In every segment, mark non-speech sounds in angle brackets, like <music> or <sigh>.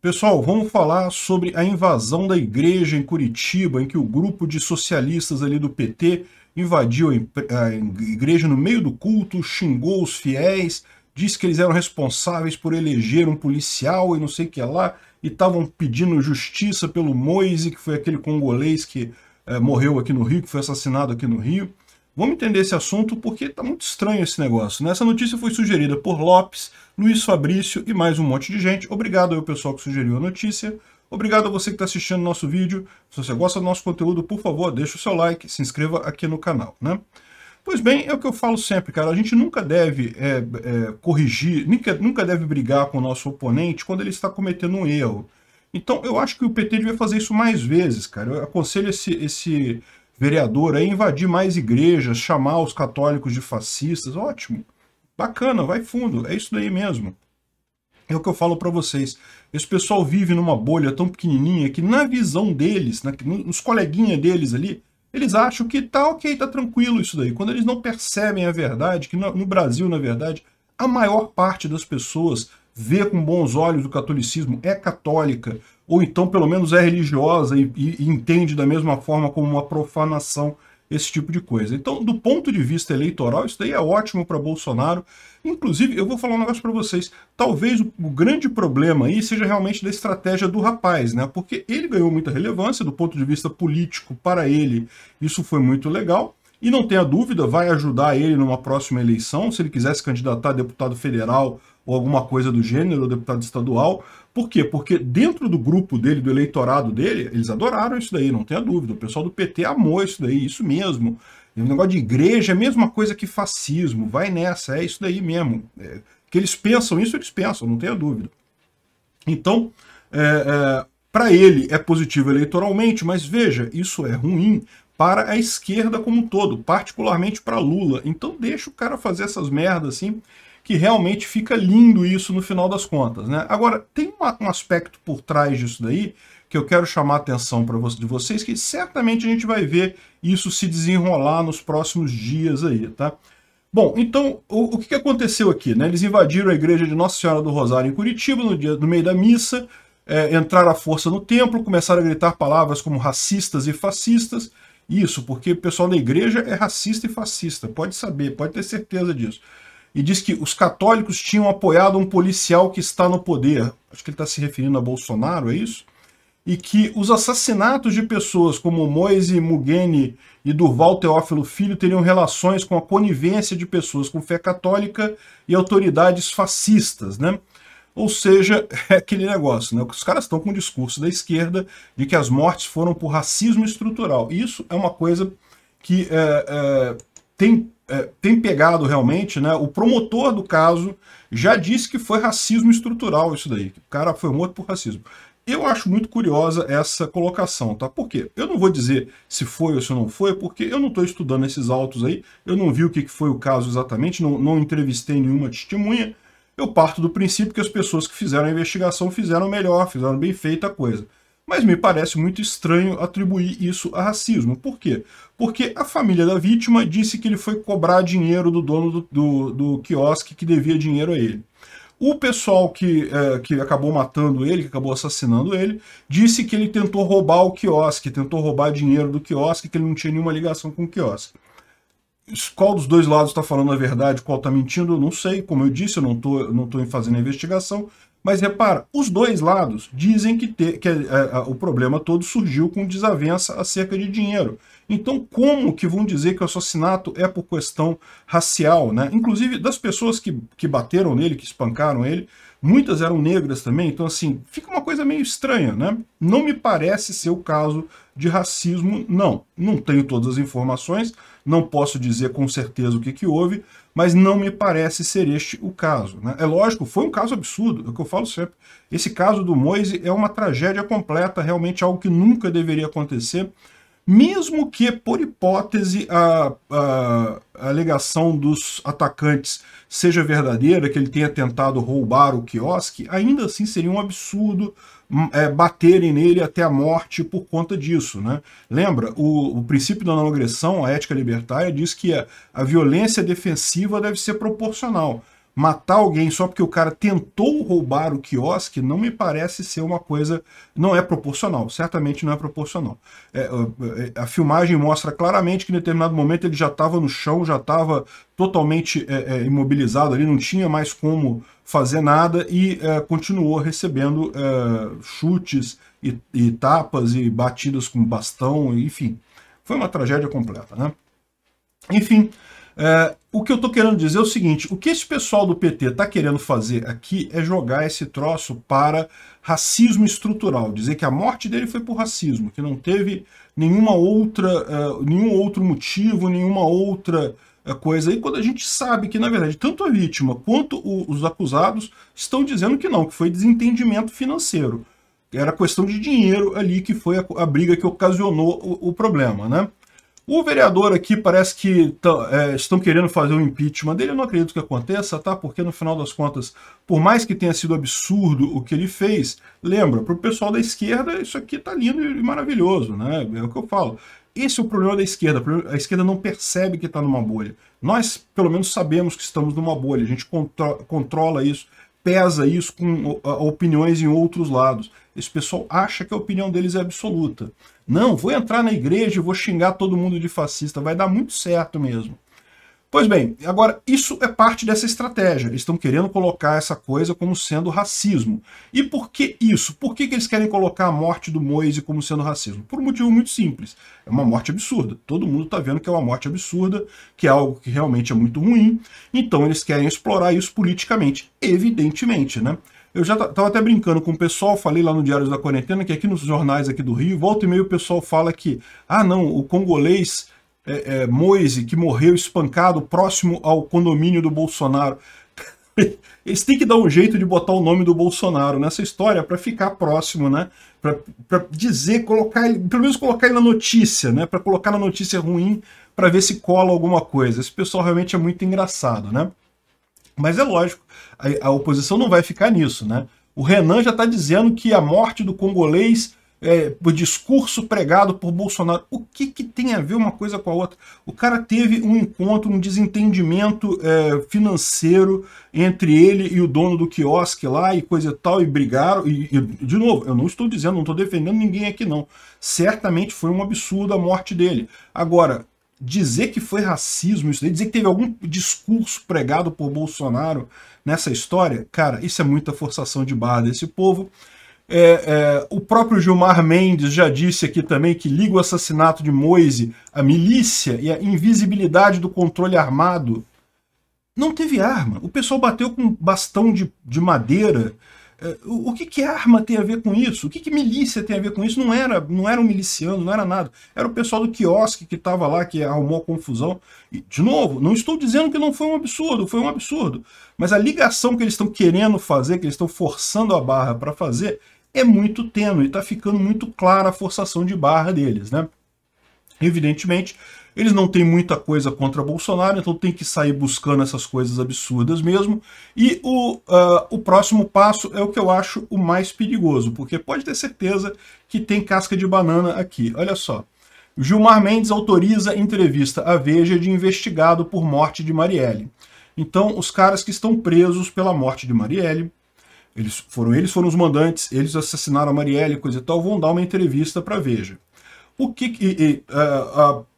Pessoal, vamos falar sobre a invasão da igreja em Curitiba, em que o grupo de socialistas ali do PT invadiu a igreja no meio do culto, xingou os fiéis, disse que eles eram responsáveis por eleger um policial e não sei o que lá, e estavam pedindo justiça pelo Moise, que foi aquele congolês que é, morreu aqui no Rio, que foi assassinado aqui no Rio. Vamos entender esse assunto porque está muito estranho esse negócio. Né? Essa notícia foi sugerida por Lopes, Luiz Fabrício e mais um monte de gente. Obrigado ao pessoal que sugeriu a notícia. Obrigado a você que está assistindo nosso vídeo. Se você gosta do nosso conteúdo, por favor, deixa o seu like, se inscreva aqui no canal. Né? Pois bem, é o que eu falo sempre, cara. A gente nunca deve é, é, corrigir, nunca, nunca deve brigar com o nosso oponente quando ele está cometendo um erro. Então, eu acho que o PT devia fazer isso mais vezes, cara. Eu aconselho esse, esse vereador aí invadir mais igrejas, chamar os católicos de fascistas. Ótimo. Bacana, vai fundo. É isso daí mesmo. É o que eu falo para vocês. Esse pessoal vive numa bolha tão pequenininha que na visão deles, na, nos coleguinhas deles ali, eles acham que tá ok, tá tranquilo isso daí. Quando eles não percebem a verdade, que no, no Brasil, na verdade, a maior parte das pessoas vê com bons olhos o catolicismo, é católica, ou então pelo menos é religiosa e, e, entende da mesma forma como uma profanação esse tipo de coisa. Então, do ponto de vista eleitoral, isso daí é ótimo para Bolsonaro. Inclusive, eu vou falar um negócio para vocês. Talvez o, o, grande problema aí seja realmente da estratégia do rapaz, né? Porque ele ganhou muita relevância do ponto de vista político para ele. Isso foi muito legal. E não tenha dúvida, vai ajudar ele numa próxima eleição, se ele quisesse candidatar a deputado federal ou alguma coisa do gênero, deputado estadual. Por quê? Porque dentro do grupo dele, do eleitorado dele, eles adoraram isso daí, não tenha dúvida. O pessoal do PT amou isso daí, isso mesmo. O negócio de igreja é a mesma coisa que fascismo, vai nessa, é isso daí mesmo. É, que eles pensam isso, eles pensam, não tenha dúvida. Então, é, é, para ele é positivo eleitoralmente, mas veja, isso é ruim para a esquerda como um todo, particularmente para Lula. Então deixa o cara fazer essas merdas assim que realmente fica lindo isso no final das contas. Né? Agora, tem uma, um aspecto por trás disso daí que eu quero chamar a atenção para vo de vocês, que certamente a gente vai ver isso se desenrolar nos próximos dias aí, tá? Bom, então, o, o que aconteceu aqui? Né? Eles invadiram a igreja de Nossa Senhora do Rosário em Curitiba no, dia, no meio da missa, é, entraram à força no templo, começaram a gritar palavras como racistas e fascistas, isso, porque o pessoal da igreja é racista e fascista, pode saber, pode ter certeza disso e diz que os católicos tinham apoiado um policial que está no poder. Acho que ele está se referindo a Bolsonaro, é isso? E que os assassinatos de pessoas como Moise Mugeni e Durval Teófilo Filho teriam relações com a conivência de pessoas com fé católica e autoridades fascistas, né? Ou seja, <laughs> é aquele negócio, né? Os caras estão com o discurso da esquerda de que as mortes foram por racismo estrutural. Isso é uma coisa que é, é, tem é, tem pegado realmente, né? O promotor do caso já disse que foi racismo estrutural isso daí. Que o cara foi morto por racismo. Eu acho muito curiosa essa colocação, tá? Por quê? Eu não vou dizer se foi ou se não foi, porque eu não estou estudando esses autos aí, eu não vi o que foi o caso exatamente, não, não entrevistei nenhuma testemunha. Eu parto do princípio que as pessoas que fizeram a investigação fizeram melhor, fizeram bem feita a coisa. Mas me parece muito estranho atribuir isso a racismo. Por quê? Porque a família da vítima disse que ele foi cobrar dinheiro do dono do, do, do quiosque que devia dinheiro a ele. O pessoal que, é, que acabou matando ele, que acabou assassinando ele, disse que ele tentou roubar o quiosque, tentou roubar dinheiro do quiosque, que ele não tinha nenhuma ligação com o quiosque. Qual dos dois lados está falando a verdade, qual está mentindo, eu não sei. Como eu disse, eu não estou não tô fazendo a investigação. Mas repara, os dois lados dizem que, te, que é, é, o problema todo surgiu com desavença acerca de dinheiro. Então, como que vão dizer que o assassinato é por questão racial? Né? Inclusive, das pessoas que, que bateram nele, que espancaram ele, muitas eram negras também. Então, assim, fica uma coisa meio estranha. Né? Não me parece ser o caso de racismo, não. Não tenho todas as informações, não posso dizer com certeza o que, que houve, mas não me parece ser este o caso. Né? É lógico, foi um caso absurdo, é o que eu falo sempre. Esse caso do Moise é uma tragédia completa, realmente algo que nunca deveria acontecer, mesmo que, por hipótese, a, a, a alegação dos atacantes seja verdadeira, que ele tenha tentado roubar o quiosque, ainda assim seria um absurdo, é, baterem nele até a morte por conta disso. Né? Lembra, o, o princípio da não agressão, a ética libertária, diz que a, a violência defensiva deve ser proporcional matar alguém só porque o cara tentou roubar o quiosque não me parece ser uma coisa. Não é proporcional, certamente não é proporcional. É, é, é a filmagem mostra claramente que em determinado momento ele já estava no chão, já estava totalmente é, é, imobilizado ali, não tinha mais como fazer nada e é, continuou recebendo chutes e, e tapas e batidas com bastão, enfim. Foi uma tragédia completa, né? Enfim, é, o que eu estou querendo dizer é o seguinte, o que esse pessoal do PT está querendo fazer aqui é jogar esse troço para racismo estrutural, dizer que a morte dele foi por racismo, que não teve nenhuma outra, uh, nenhum outro motivo, nenhuma outra uh, coisa. E quando a gente sabe que, na verdade, tanto a vítima quanto o, os acusados estão dizendo que não, que foi desentendimento financeiro. Era questão de dinheiro ali que foi a, a briga que ocasionou o, o problema, né? O vereador aqui parece que é, estão querendo fazer um impeachment dele. Eu não acredito que aconteça, tá? Porque no final das contas, por mais que tenha sido absurdo o que ele fez, lembra, para o pessoal da esquerda, isso aqui tá lindo e maravilhoso, né? É o que eu falo. Esse é o problema da esquerda. A esquerda não percebe que está numa bolha. Nós, pelo menos, sabemos que estamos numa bolha. A gente contro controla isso pesa isso com opiniões em outros lados. Esse pessoal acha que a opinião deles é absoluta. Não, vou entrar na igreja e vou xingar todo mundo de fascista, vai dar muito certo mesmo. Pois bem, agora, isso é parte dessa estratégia. Eles estão querendo colocar essa coisa como sendo racismo. E por que isso? Por que, que eles querem colocar a morte do Moise como sendo racismo? Por um motivo muito simples. É uma morte absurda. Todo mundo está vendo que é uma morte absurda, que é algo que realmente é muito ruim. Então eles querem explorar isso politicamente, evidentemente, né? Eu já estava até brincando com o pessoal, falei lá no Diários da Quarentena, que aqui nos jornais aqui do Rio, volta e meia o pessoal fala que, ah não, o congolês é, é, Moise, que morreu espancado próximo ao condomínio do Bolsonaro. <laughs> Eles têm que dar um jeito de botar o nome do Bolsonaro nessa história para ficar próximo, né? Para dizer, colocar ele, pelo menos colocar ele na notícia, né? Para colocar na notícia ruim, para ver se cola alguma coisa. Esse pessoal realmente é muito engraçado, né? Mas é lógico, a, a oposição não vai ficar nisso, né? O Renan já está dizendo que a morte do congolês é, o discurso pregado por Bolsonaro. O que, que tem a ver uma coisa com a outra? O cara teve um encontro, um desentendimento é, financeiro entre ele e o dono do quiosque lá e coisa e tal, e brigaram. E, e, de novo, eu não estou dizendo, não estou defendendo ninguém aqui não. Certamente foi um absurdo a morte dele. Agora, dizer que foi racismo isso daí, dizer que teve algum discurso pregado por Bolsonaro nessa história, cara, isso é muita forçação de barra desse povo. É, é, o próprio Gilmar Mendes já disse aqui também que liga o assassinato de Moise à milícia e à invisibilidade do controle armado. Não teve arma. O pessoal bateu com bastão de, de madeira. É, o, o que, que arma tem a ver com isso? O que, que milícia tem a ver com isso? Não era, não era um miliciano, não era nada. Era o pessoal do quiosque que estava lá, que arrumou a confusão. E, de novo, não estou dizendo que não foi um absurdo, foi um absurdo. Mas a ligação que eles estão querendo fazer, que eles estão forçando a barra para fazer, é muito tênue, está ficando muito clara a forçação de barra deles. Né? Evidentemente, eles não têm muita coisa contra Bolsonaro, então tem que sair buscando essas coisas absurdas mesmo. E o, uh, o próximo passo é o que eu acho o mais perigoso, porque pode ter certeza que tem casca de banana aqui. Olha só. Gilmar Mendes autoriza entrevista à Veja de investigado por morte de Marielle. Então, os caras que estão presos pela morte de Marielle eles foram, eles foram os mandantes, eles assassinaram a Marielle, coisa e tal, vão dar uma entrevista para Veja. O que e, e, a,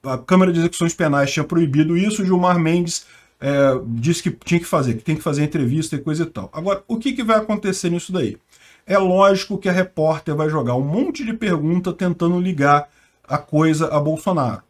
a, a, Câmara de Execuções Penais tinha proibido isso, Gilmar Mendes é, disse que tinha que fazer, que tem que fazer entrevista e coisa e tal. Agora, o que, que vai acontecer nisso daí? É lógico que a repórter vai jogar um monte de pergunta tentando ligar a coisa a Bolsonaro.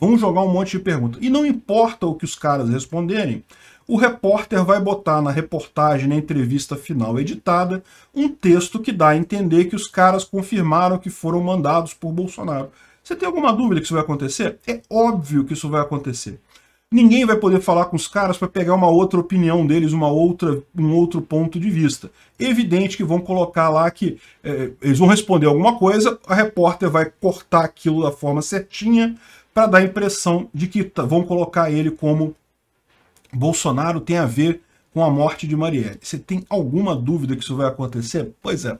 Vão jogar um monte de pergunta. E não importa o que os caras responderem, o repórter vai botar na reportagem, na entrevista final editada, um texto que dá a entender que os caras confirmaram que foram mandados por Bolsonaro. Você tem alguma dúvida que isso vai acontecer? É óbvio que isso vai acontecer. Ninguém vai poder falar com os caras para pegar uma outra opinião deles, uma outra, um outro ponto de vista. Evidente que vão colocar lá que é, eles vão responder alguma coisa, a repórter vai cortar aquilo da forma certinha para dar a impressão de que tá, vão colocar ele como Bolsonaro tem a ver com a morte de Marielle. Você tem alguma dúvida que isso vai acontecer? Pois é.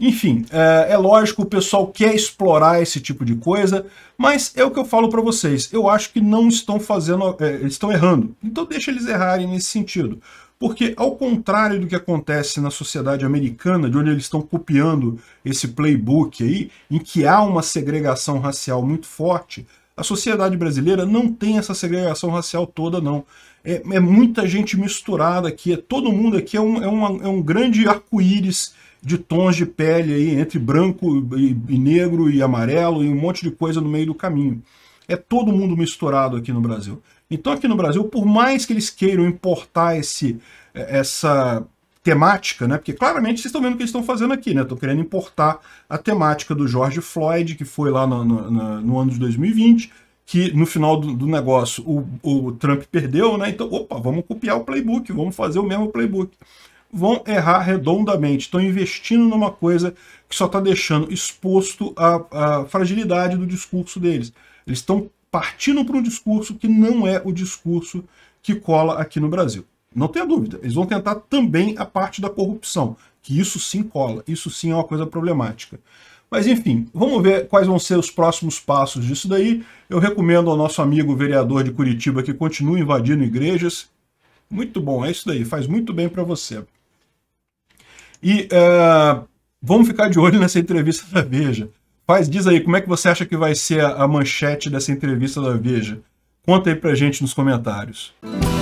Enfim, é, é lógico, o pessoal quer explorar esse tipo de coisa, mas é o que eu falo para vocês. Eu acho que não estão fazendo, é, estão errando. Então deixa eles errarem nesse sentido. Porque, ao contrário do que acontece na sociedade americana, de onde eles estão copiando esse playbook aí, em que há uma segregação racial muito forte, a sociedade brasileira não tem essa segregação racial toda, não. É, é muita gente misturada aqui, é, todo mundo aqui é um, é uma, é um grande arco-íris de tons de pele aí, entre branco e, e negro e amarelo e um monte de coisa no meio do caminho. É todo mundo misturado aqui no Brasil. Então aqui no Brasil, por mais que eles queiram importar esse, é, essa, temática, né? Porque claramente vocês estão vendo o que eles estão fazendo aqui, né? Estão querendo importar a temática do George Floyd, que foi lá no, no, no ano de 2020, que no final do, do negócio o, o, Trump perdeu, né? Então, opa, vamos copiar o playbook, vamos fazer o mesmo playbook. Vão errar redondamente, estão investindo numa coisa que só está deixando exposto a, a fragilidade do discurso deles. Eles estão partindo para um discurso que não é o discurso que cola aqui no Brasil. Não tenha dúvida, eles vão tentar também a parte da corrupção, que isso sim cola, isso sim é uma coisa problemática. Mas enfim, vamos ver quais vão ser os próximos passos disso daí. Eu recomendo ao nosso amigo vereador de Curitiba que continue invadindo igrejas. Muito bom, é isso daí, faz muito bem para você. E uh, vamos ficar de olho <laughs> nessa entrevista da Veja. Faz, diz aí, como é que você acha que vai ser a manchete dessa entrevista da Veja? Conta aí pra gente nos comentários. Música